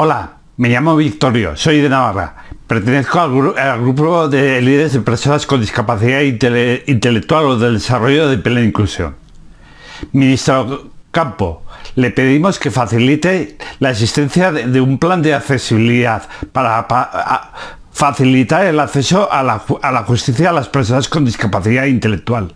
Hola, me llamo Victorio, soy de Navarra. Pertenezco al, grupo de líderes de personas con discapacidad intelectual o del desarrollo de plena inclusión. Ministro Campo, le pedimos que facilite la existencia de, un plan de accesibilidad para facilitar el acceso a la justicia a las personas con discapacidad intelectual.